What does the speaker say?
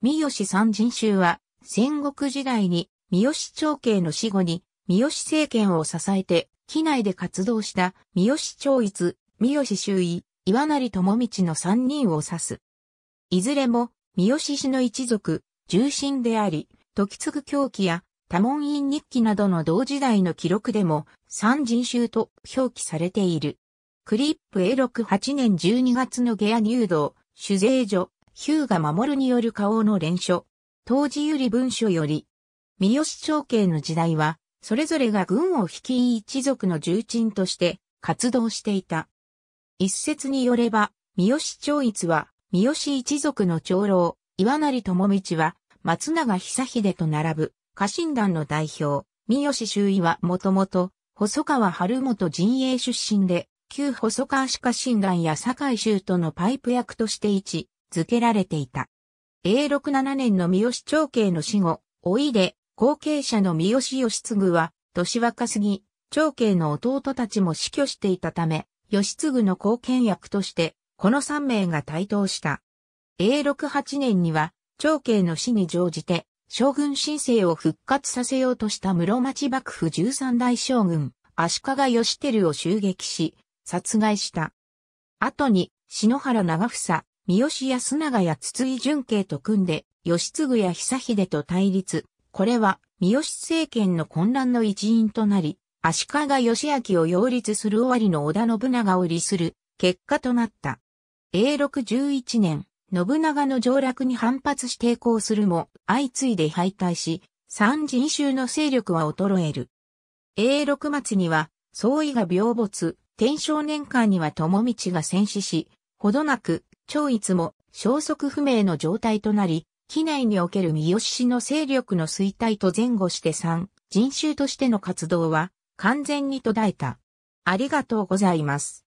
三好三人衆は、戦国時代に三好長慶の死後に三好政権を支えて、機内で活動した三好長一、三好周囲、岩成智道の三人を指す。いずれも、三好氏の一族、重臣であり、時継ぐ狂気や多門院日記などの同時代の記録でも、三人衆と表記されている。クリップ A68 年12月の下屋入道、酒税所、ヒューが守るによる花王の連書。当時より文書より、三好長慶の時代は、それぞれが軍を率い一族の重鎮として活動していた。一説によれば、三好長逸は、三好一族の長老、岩成智道は、松永久秀と並ぶ、家臣団の代表、三好周囲はもともと、細川春元陣営出身で、旧細川氏家臣団や堺州とのパイプ役として一、付けられていた。永禄7年の三好長慶の死後、おいで、後継者の三好義継は、年若すぎ、長慶の弟たちも死去していたため、義継の後見役として、この3名が台頭した。永禄8年には、長慶の死に乗じて、将軍申請を復活させようとした室町幕府13代将軍、足利義輝を襲撃し、殺害した。後に、篠原長房、三好康長や筒井淳慶と組んで、義継や久秀と対立。これは、三好政権の混乱の一因となり、足利義明を擁立する尾張の織田信長を利する結果となった。永禄11年、信長の上落に反発し抵抗するも、相次いで敗退し、三人衆の勢力は衰える。永禄末には、総意が病没、天正年間には友道が戦死し、ほどなく、超逸も消息不明の状態となり、機内における三好氏の勢力の衰退と前後して3、人衆としての活動は完全に途絶えた。ありがとうございます。